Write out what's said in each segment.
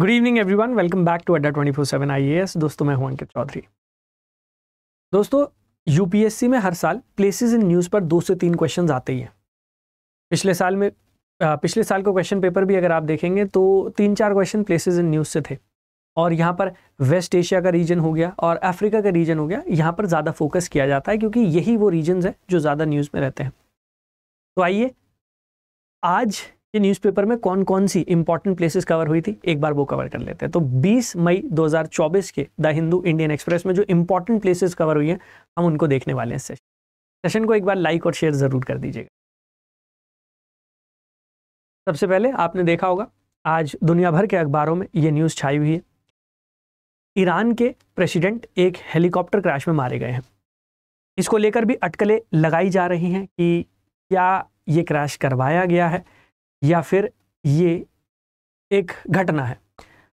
good evening everyone welcome back to Adda twenty I A S दोस्तों मैं हूं अंकित चौधरी दोस्तों यूपीएससी में हर साल प्लेसेस इन न्यूज़ पर दो से तीन क्वेश्चन आते ही हैं पिछले साल में पिछले साल का क्वेश्चन पेपर भी अगर आप देखेंगे तो तीन चार क्वेश्चन प्लेसेज इन न्यूज़ से थे और यहाँ पर वेस्ट एशिया का रीजन हो गया और अफ्रीका का रीजन हो गया यहाँ पर ज़्यादा फोकस किया जाता है क्योंकि यही वो रीजन है जो ज़्यादा न्यूज़ में रहते हैं तो आइए आज ये न्यूज़पेपर में कौन कौन सी इंपॉर्टेंट प्लेसेस कवर हुई थी एक बार वो कवर कर लेते हैं तो 20 मई 2024 के द हिंदू इंडियन एक्सप्रेस में जो इंपॉर्टेंट प्लेसेस कवर हुई हैं हम उनको देखने वाले हैं सेशन सेशन को एक बार लाइक और शेयर ज़रूर कर दीजिएगा सबसे पहले आपने देखा होगा आज दुनिया भर के अखबारों में ये न्यूज़ छाई हुई है ईरान के प्रेसिडेंट एक हेलीकॉप्टर क्रैश में मारे गए हैं इसको लेकर भी अटकलें लगाई जा रही हैं कि क्या ये क्रैश करवाया गया है या फिर ये एक घटना है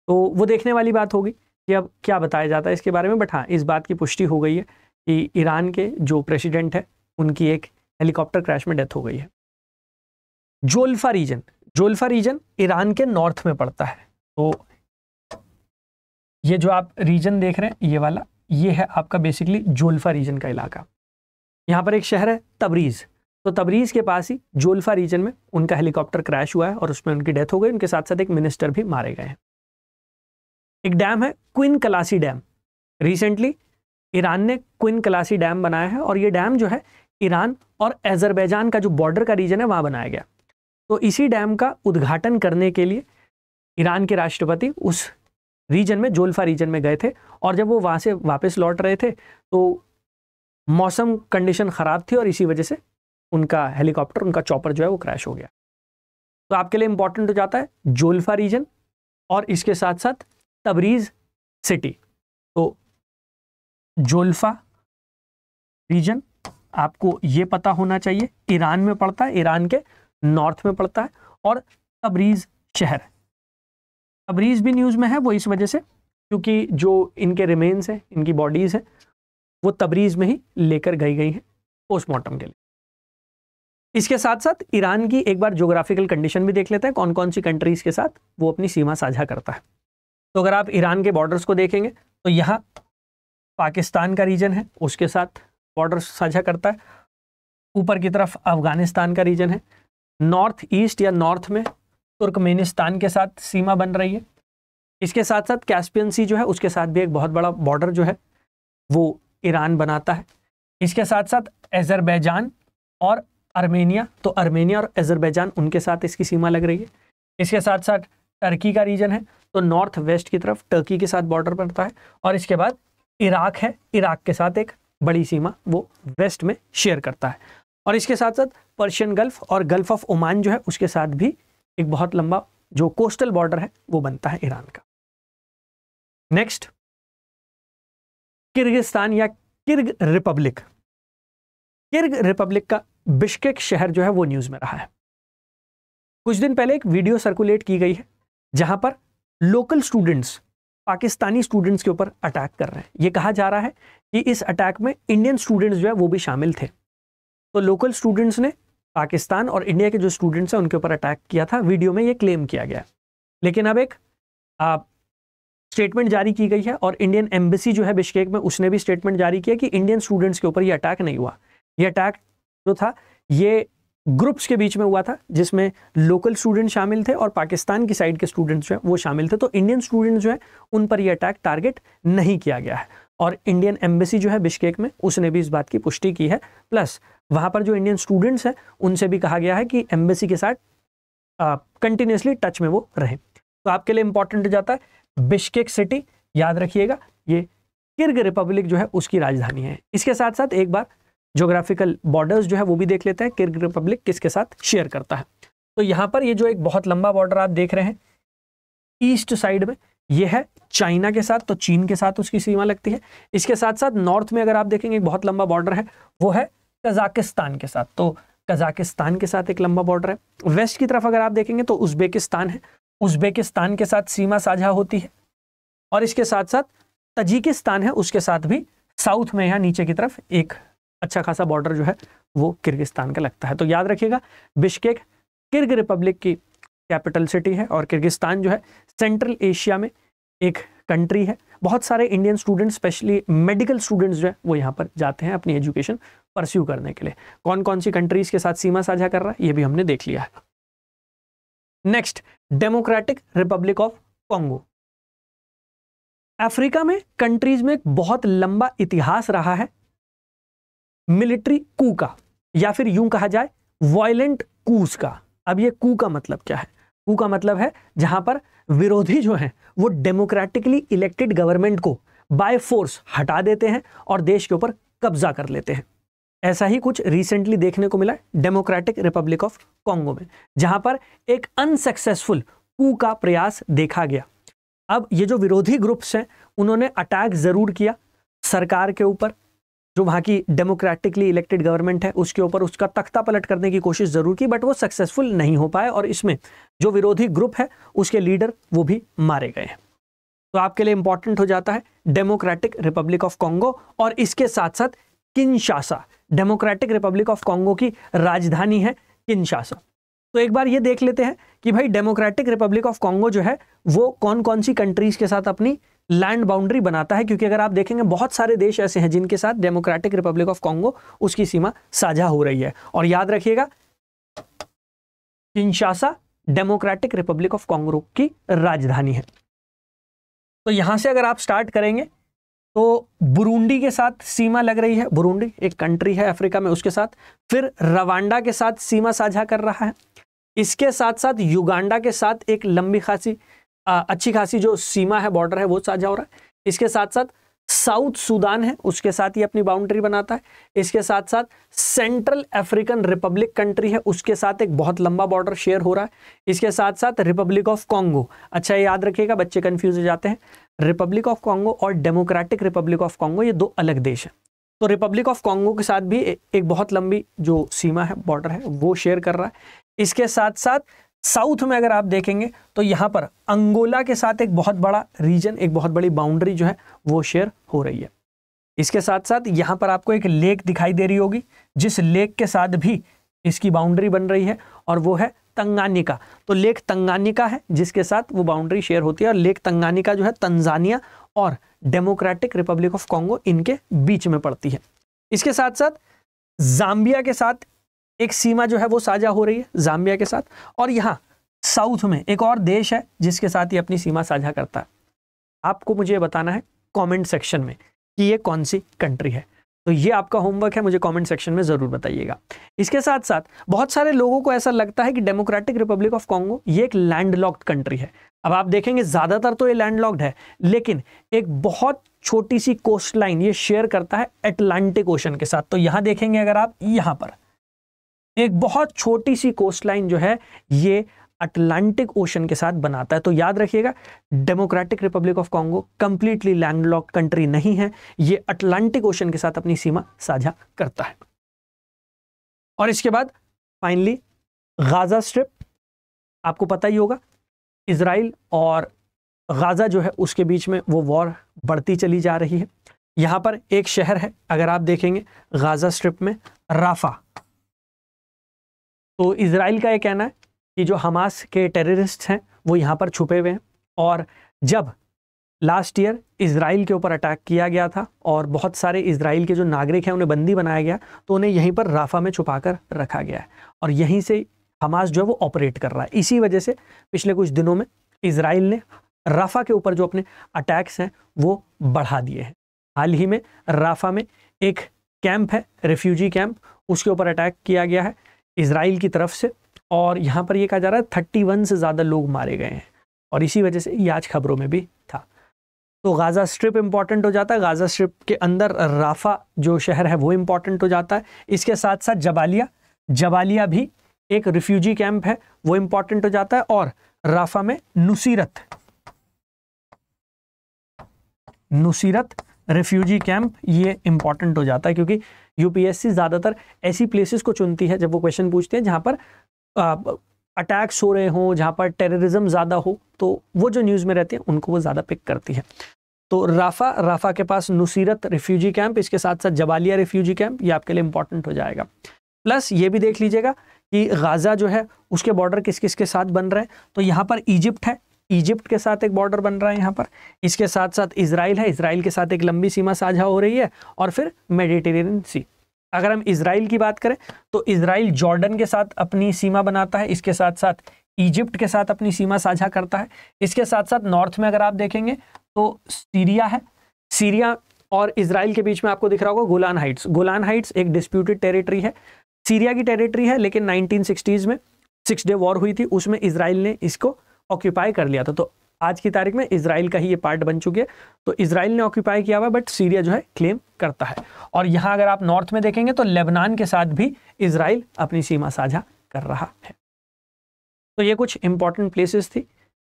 तो वो देखने वाली बात होगी कि अब क्या बताया जाता है इसके बारे में बट हाँ इस बात की पुष्टि हो गई है कि ईरान के जो प्रेसिडेंट है उनकी एक हेलीकॉप्टर क्रैश में डेथ हो गई है Jolfa region Jolfa region Iran के नॉर्थ में पड़ता है तो ये जो आप रीजन देख रहे हैं ये वाला ये है आपका बेसिकली जोल्फा रीजन का इलाका यहाँ पर एक शहर है तबरीज़ तो तबरीज़ के पास ही जोल्फा रीजन में उनका हेलीकॉप्टर क्रैश हुआ है और उसमें उनकी डेथ हो गई उनके साथ साथ एक मिनिस्टर भी मारे गए हैं एक डैम है Qiz Qalasi dam recently Iran ने क्विन कलासी डैम बनाया है और ये डैम जो है ईरान और एजरबैजान का जो बॉर्डर का रीजन है वहाँ बनाया गया तो इसी डैम का उद्घाटन करने के लिए ईरान के राष्ट्रपति उस रीजन में जोल्फा रीजन में गए थे और जब वो वहाँ से वापस लौट रहे थे तो मौसम कंडीशन ख़राब थी और इसी वजह से उनका हेलीकॉप्टर उनका चॉपर जो है वो क्रैश हो गया तो आपके लिए इंपॉर्टेंट हो जाता है जोल्फा रीजन और इसके साथ साथ तबरीज सिटी तो जोल्फा रीजन आपको ये पता होना चाहिए ईरान में पड़ता है ईरान के नॉर्थ में पड़ता है और तबरीज शहर तबरीज भी न्यूज़ में है वो इस वजह से क्योंकि जो इनके रिमेन्स हैं इनकी बॉडीज़ हैं वो तबरीज़ में ही लेकर गई गई हैं पोस्टमार्टम के लिए इसके साथ साथ ईरान की एक बार जोग्राफिकल कंडीशन भी देख लेते हैं कौन कौन सी कंट्रीज के साथ वो अपनी सीमा साझा करता है तो अगर आप ईरान के बॉर्डर्स को देखेंगे तो यहाँ पाकिस्तान का रीजन है उसके साथ बॉर्डर साझा करता है ऊपर की तरफ अफगानिस्तान का रीजन है नॉर्थ ईस्ट या नॉर्थ में तुर्कमेनिस्तान के साथ सीमा बन रही है इसके साथ साथ कैस्पियन सी जो है उसके साथ भी एक बहुत बड़ा बॉर्डर जो है वो ईरान बनाता है इसके साथ साथ एजरबैजान और आर्मेनिया तो आर्मेनिया और अजरबैजान उनके साथ इसकी सीमा लग रही है इसके साथ साथ टर्की का रीजन है तो नॉर्थ वेस्ट की तरफ टर्की के साथ बॉर्डर पड़ता है और इसके बाद इराक है इराक के साथ एक बड़ी सीमा वो वेस्ट में शेयर करता है और इसके साथ साथ पर्शियन गल्फ और गल्फ ऑफ ओमान जो है उसके साथ भी एक बहुत लंबा जो कोस्टल बॉर्डर है वो बनता है ईरान का नेक्स्ट किर्गिस्तान या किर्ग रिपब्लिक किर्ग रिपब्लिक का बिश्केक शहर जो है वो न्यूज़ में रहा है कुछ दिन पहले एक वीडियो सर्कुलेट की गई है जहां पर लोकल स्टूडेंट्स पाकिस्तानी स्टूडेंट्स के ऊपर अटैक कर रहे हैं ये कहा जा रहा है कि इस अटैक में इंडियन स्टूडेंट्स जो है वो भी शामिल थे तो लोकल स्टूडेंट्स ने पाकिस्तान और इंडिया के जो स्टूडेंट्स हैं उनके ऊपर अटैक किया था वीडियो में ये क्लेम किया गया लेकिन अब एक स्टेटमेंट जारी की गई है और इंडियन एम्बेसी जो है बिश्केक में उसने भी स्टेटमेंट जारी किया कि इंडियन स्टूडेंट्स के ऊपर ये अटैक नहीं हुआ ये अटैक जो था ये ग्रुप्स के बीच में हुआ था जिसमें लोकल स्टूडेंट शामिल थे और पाकिस्तान की साइड के स्टूडेंट्स जो है वो शामिल थे तो इंडियन स्टूडेंट्स जो है उन पर यह अटैक टारगेट नहीं किया गया है और इंडियन एम्बेसी जो है बिश्केक में उसने भी इस बात की पुष्टि की है प्लस वहाँ पर जो इंडियन स्टूडेंट्स हैं उनसे भी कहा गया है कि एम्बेसी के साथ कंटिन्यूसली टच में वो रहें तो आपके लिए इंपॉर्टेंट जाता है बिश्केक सिटी याद रखिएगा ये किर्ग रिपब्लिक जो है उसकी राजधानी है इसके साथ साथ एक बार ज्योग्राफिकल बॉर्डर्स जो है वो भी देख लेते हैं किर्ग रिपब्लिक किसके साथ शेयर करता है तो यहाँ पर ये जो एक बहुत लंबा बॉर्डर आप देख रहे हैं ईस्ट साइड में ये है चाइना के साथ तो चीन के साथ उसकी सीमा लगती है इसके साथ साथ नॉर्थ में अगर आप देखेंगे एक बहुत लंबा बॉर्डर है वो है कजाकिस्तान के साथ तो कजाकिस्तान के साथ एक लंबा बॉर्डर है वेस्ट की तरफ अगर आप देखेंगे तो उज्बेकिस्तान है उज्बेकिस्तान के साथ सीमा साझा होती है और इसके साथ साथ तजिकिस्तान है उसके साथ भी साउथ में यहाँ नीचे की तरफ एक अच्छा खासा बॉर्डर जो है वो किर्गिस्तान का लगता है तो याद रखिएगा बिश्केक किर्ग रिपब्लिक की कैपिटल सिटी है और किर्गिस्तान जो है सेंट्रल एशिया में एक कंट्री है बहुत सारे Indian students specially medical students जो है वो यहाँ पर जाते हैं अपनी एजुकेशन परस्यू करने के लिए कौन कौन सी कंट्रीज के साथ सीमा साझा कर रहा है ये भी हमने देख लिया है next Democratic Republic of Congo Africa में कंट्रीज में एक बहुत लंबा इतिहास रहा है मिलिट्री कू का या फिर यूं कहा जाए वॉयलेंट कूस का अब ये कू का मतलब क्या है कू का मतलब है जहां पर विरोधी जो हैं वो डेमोक्रेटिकली इलेक्टेड गवर्नमेंट को बाय फोर्स हटा देते हैं और देश के ऊपर कब्जा कर लेते हैं ऐसा ही कुछ रिसेंटली देखने को मिला डेमोक्रेटिक रिपब्लिक ऑफ कॉन्गो में जहां पर एक अनसक्सेसफुल कू का प्रयास देखा गया अब ये जो विरोधी ग्रुप्स हैं उन्होंने अटैक ज़रूर किया सरकार के ऊपर जो वहाँ की डेमोक्रेटिकली इलेक्टेड गवर्नमेंट है उसके ऊपर उसका तख्ता पलट करने की कोशिश जरूर की बट वो सक्सेसफुल नहीं हो पाए और इसमें जो विरोधी ग्रुप है उसके लीडर वो भी मारे गए हैं तो आपके लिए इंपॉर्टेंट हो जाता है डेमोक्रेटिक रिपब्लिक ऑफ कॉन्गो और इसके साथ साथ Kinshasa Democratic Republic of Congo की राजधानी है किनशासा तो एक बार ये देख लेते हैं कि भाई डेमोक्रेटिक रिपब्लिक ऑफ कॉन्गो जो है वो कौन कौन सी कंट्रीज के साथ अपनी लैंड बाउंड्री बनाता है क्योंकि अगर आप देखेंगे बहुत सारे देश ऐसे हैं जिनके साथ डेमोक्रेटिक रिपब्लिक ऑफ कॉन्गो उसकी सीमा साझा हो रही है और याद रखिएगा Kinshasa Democratic Republic of Congo की राजधानी है तो यहां से अगर आप स्टार्ट करेंगे तो बुरुंडी के साथ सीमा लग रही है बुरुंडी एक कंट्री है अफ्रीका में उसके साथ फिर रवांडा के साथ सीमा साझा कर रहा है इसके साथ साथ युगांडा के साथ एक लंबी खासी अच्छी खासी जो सीमा है बॉर्डर है वो साझा हो रहा है इसके साथ साथ साउथ सूडान है उसके साथ ही अपनी बाउंड्री बनाता है इसके साथ साथ सेंट्रल अफ्रीकन रिपब्लिक कंट्री है उसके साथ एक बहुत लंबा बॉर्डर शेयर हो रहा है इसके साथ साथ रिपब्लिक ऑफ कॉन्गो अच्छा याद रखिएगा बच्चे कंफ्यूज हो जाते हैं रिपब्लिक ऑफ कॉन्गो और डेमोक्रेटिक रिपब्लिक ऑफ कॉन्गो ये दो अलग देश हैं तो रिपब्लिक ऑफ कॉन्गो के साथ भी एक बहुत लंबी जो सीमा है बॉर्डर है वो शेयर कर रहा है इसके साथ साथ साउथ में अगर आप देखेंगे तो यहां पर अंगोला के साथ एक बहुत बड़ा रीजन एक बहुत बड़ी बाउंड्री जो है वो शेयर हो रही है इसके साथ साथ यहाँ पर आपको एक लेक दिखाई दे रही होगी जिस लेक के साथ भी इसकी बाउंड्री बन रही है और वो है तंगानिका तो लेक तंगानिका है जिसके साथ वो बाउंड्री शेयर होती है और लेक तंगानिका जो है तंजानिया और डेमोक्रेटिक रिपब्लिक ऑफ कॉन्गो इनके बीच में पड़ती है इसके साथ साथ जाम्बिया के साथ एक सीमा जो है वो साझा हो रही है जाम्बिया के साथ और यहाँ साउथ में एक और देश है जिसके साथ ये अपनी सीमा साझा करता है आपको मुझे बताना है कमेंट सेक्शन में कि ये कौन सी कंट्री है तो ये आपका होमवर्क है मुझे कमेंट सेक्शन में ज़रूर बताइएगा इसके साथ साथ बहुत सारे लोगों को ऐसा लगता है कि डेमोक्रेटिक रिपब्लिक ऑफ कॉन्गो ये एक लैंडलॉक्ड कंट्री है अब आप देखेंगे ज़्यादातर तो ये लैंडलॉक्ड है लेकिन एक बहुत छोटी सी कोस्ट लाइन ये शेयर करता है अटलांटिक ओशन के साथ तो यहां देखेंगे अगर आप यहां पर एक बहुत छोटी सी कोस्ट लाइन जो है ये अटलांटिक ओशन के साथ बनाता है तो याद रखिएगा Democratic Republic of Congo completely landlock country नहीं है ये अटलांटिक ओशन के साथ अपनी सीमा साझा करता है और इसके बाद फाइनली गाजा स्ट्रिप आपको पता ही होगा इसराइल और गाजा जो है उसके बीच में वो वॉर बढ़ती चली जा रही है यहाँ पर एक शहर है अगर आप देखेंगे गाजा स्ट्रिप में राफा तो इसराइल का ये कहना है कि जो हमास के टेररिस्ट हैं वो यहाँ पर छुपे हुए हैं और जब लास्ट ईयर इसराइल के ऊपर अटैक किया गया था और बहुत सारे इसराइल के जो नागरिक हैं उन्हें बंदी बनाया गया तो उन्हें यहीं पर राफा में छुपा कर रखा गया है और यहीं से हमास जो है वो ऑपरेट कर रहा है इसी वजह से पिछले कुछ दिनों में इसराइल ने राफा के ऊपर जो अपने अटैक्स हैं वो बढ़ा दिए हैं हाल ही में राफा में एक कैंप है रेफ्यूजी कैंप उसके ऊपर अटैक किया गया है इसराइल की तरफ से और यहाँ पर यह कहा जा रहा है थर्टी वन से ज़्यादा लोग मारे गए हैं और इसी वजह से ये आज खबरों में भी था तो गाज़ा स्ट्रिप इम्पॉर्टेंट हो जाता है गाज़ा स्ट्रिप के अंदर राफा जो शहर है वो इम्पॉर्टेंट हो जाता है इसके साथ साथ जबालिया जबालिया भी एक रिफ्यूजी कैंप है वो इम्पॉर्टेंट हो जाता है और राफा में नुसीरत नुसीरत रेफ्यूजी कैंप ये इंपॉर्टेंट हो जाता है क्योंकि यूपीएससी ज़्यादातर ऐसी प्लेसेस को चुनती है जब वो क्वेश्चन पूछते हैं जहाँ पर अटैक्स हो रहे हों जहाँ पर टेररिज्म ज़्यादा हो तो वो जो न्यूज़ में रहते हैं उनको वो ज़्यादा पिक करती है तो राफा राफा के पास नुसीरत रिफ्यूजी कैंप इसके साथ साथ जबालिया रिफ्यूजी कैंप ये आपके लिए इंपॉर्टेंट हो जाएगा प्लस ये भी देख लीजिएगा कि गाज़ा जो है उसके बॉर्डर किस किस के साथ बन रहे हैं तो यहाँ पर इजिप्ट है इजिप्ट के साथ एक बॉर्डर बन रहा है यहाँ पर इसके साथ साथ इसराइल है इसराइल के साथ एक लंबी सीमा साझा हो रही है और फिर मेडिटेरियन सी अगर हम इसराइल की बात करें तो इसराइल जॉर्डन के साथ अपनी सीमा बनाता है इसके साथ साथ इजिप्ट के साथ अपनी सीमा साझा करता है इसके साथ साथ नॉर्थ में अगर आप देखेंगे तो सीरिया है सीरिया और इसराइल के बीच में आपको दिख रहा होगा गोलान हाइट्स गोलान हाइट्स एक डिस्प्यूटेड टेरिटरी है सीरिया की टेरिटरी है लेकिन 1960s में सिक्स डे वॉर हुई थी उसमें इसराइल ने इसको ऑक्यूपाई कर लिया था तो आज की तारीख में इसराइल का ही ये पार्ट बन चुके तो इसराइल ने ऑक्यूपाई किया हुआ बट सीरिया जो है क्लेम करता है और यहाँ अगर आप नॉर्थ में देखेंगे तो लेबनान के साथ भी इसराइल अपनी सीमा साझा कर रहा है तो ये कुछ इंपॉर्टेंट प्लेसेस थी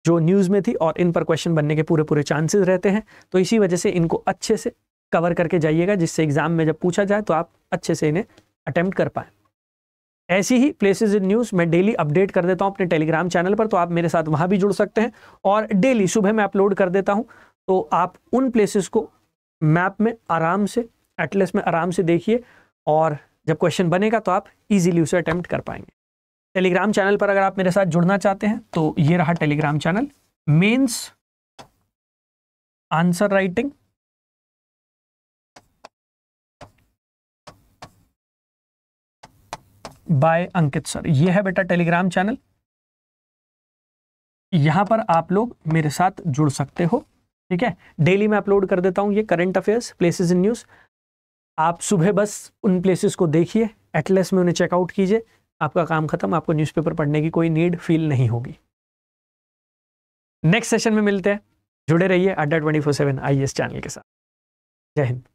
जो न्यूज़ में थी और इन पर क्वेश्चन बनने के पूरे पूरे चांसेस रहते हैं तो इसी वजह से इनको अच्छे से कवर करके जाइएगा जिससे एग्ज़ाम में जब पूछा जाए तो आप अच्छे से इन्हें अटेम्प्ट कर पाएँ ऐसी ही प्लेसेज इन न्यूज़ मैं डेली अपडेट कर देता हूँ अपने टेलीग्राम चैनल पर तो आप मेरे साथ वहां भी जुड़ सकते हैं और डेली सुबह मैं अपलोड कर देता हूँ तो आप उन प्लेसेस को मैप में आराम से एटलेस में आराम से देखिए और जब क्वेश्चन बनेगा तो आप इजीली उसे अटैम्प्ट कर पाएंगे टेलीग्राम चैनल पर अगर आप मेरे साथ जुड़ना चाहते हैं तो ये रहा Telegram channel mains answer writing by Ankit sir ये है बेटा टेलीग्राम चैनल यहां पर आप लोग मेरे साथ जुड़ सकते हो ठीक है डेली मैं अपलोड कर देता हूं ये current affairs places in news आप सुबह बस उन प्लेसेस को देखिए एटलेस में उन्हें चेकआउट कीजिए आपका काम खत्म आपको न्यूज़पेपर पढ़ने की कोई नीड फील नहीं होगी नेक्स्ट सेशन में मिलते हैं जुड़े रहिए Adda twenty four seven I channel के साथ जय हिंद